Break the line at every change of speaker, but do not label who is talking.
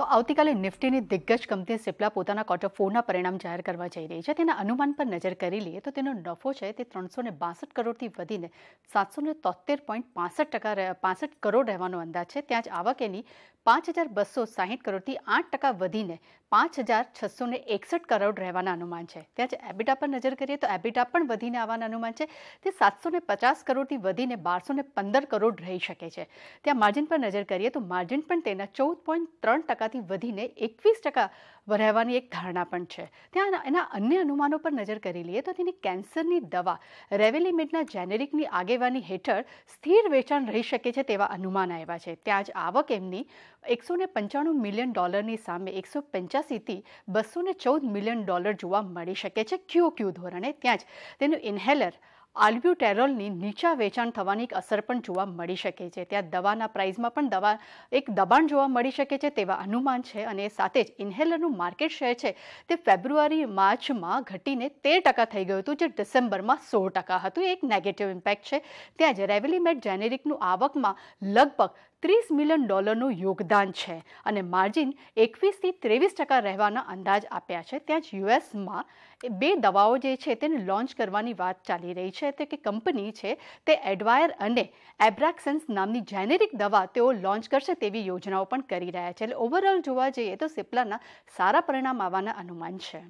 તો આવતીકાલે નિફ્ટીની દિગ્ગજ કંપની સિપ્લા પોતાના ક્વાર્ટર ફોરના પરિણામ જાહેર કરવા જઈ રહી છે તેના અનુમાન પર નજર કરી લઈએ તો તેનો નફો છે તે ત્રણસો ને બાસઠ કરોડથી વધીને સાતસો ને તોતેર પોઈન્ટ પાસઠ ટકા પાસઠ કરોડ રહેવાનો અંદાજ છે ત્યાં જ આવક એની પાંચ હજાર બસો સાહીઠ કરોડથી આઠ ટકા વધીને પાંચ હજાર છસો ને એકસઠ કરોડ રહેવાના અનુમાન છે ત્યાં જ એબિટા પર નજર કરીએ તો એબિટા પણ વધીને આવવાના અનુમાન છે તે સાતસો ને પચાસ કરોડથી વધીને બારસો ને પંદર કરોડ રહી શકે છે ત્યાં માર્જિન પર નજર કરીએ તો માર્જિન પણ તેના ચૌદ પોઈન્ટ ત્રણ ટકા ટકાથી વધીને એકવીસ ટકા રહેવાની એક ધારણા પણ છે ત્યાં એના અન્ય અનુમાનો પર નજર કરી લઈએ તો તેની કેન્સરની દવા રેવેલિમિડના જેનેરિકની આગેવાની હેઠળ સ્થિર વેચાણ રહી શકે છે તેવા અનુમાન આવ્યા છે ત્યાં જ આવક એમની એકસો ને પંચાણું મિલિયન ડોલરની સામે એકસો પંચ્યાસીથી બસો ને ચૌદ મિલિયન ડોલર જોવા મળી શકે છે ક્યુ ક્યુ ધોરણે ત્યાં જ તેનું ઇન્હેલર આલ્બ્યુટેરોલની નીચા વેચાણ થવાની એક અસર પણ જોવા મળી શકે છે ત્યાં દવાના પ્રાઇઝમાં પણ દવા એક દબાણ જોવા મળી શકે છે તેવા અનુમાન છે અને સાથે જ ઇન્હેલરનું માર્કેટ શેર છે તે ફેબ્રુઆરી માર્ચમાં ઘટીને તેર ટકા થઈ ગયું હતું જે ડિસેમ્બરમાં સોળ ટકા હતું એક નેગેટિવ ઇમ્પેક્ટ છે ત્યાં જ રેવલીમેટ જેનેરિકનું આવકમાં લગભગ ત્રીસ મિલિયન ડોલરનું યોગદાન છે અને માર્જિન એકવીસથી ત્રેવીસ ટકા રહેવાના અંદાજ આપ્યા છે ત્યાં જ યુએસમાં બે દવાઓ જે છે તેને લોન્ચ કરવાની વાત ચાલી રહી છે છે તે કે કંપની છે તે એડવાયર અને એબ્રાક્સન્સ નામની જેનેરિક દવા તેઓ લોન્ચ કરશે તેવી યોજનાઓ પણ કરી રહ્યા છે એટલે ઓવરઓલ જોવા જઈએ તો સિપ્લાના સારા પરિણામ આવવાના અનુમાન છે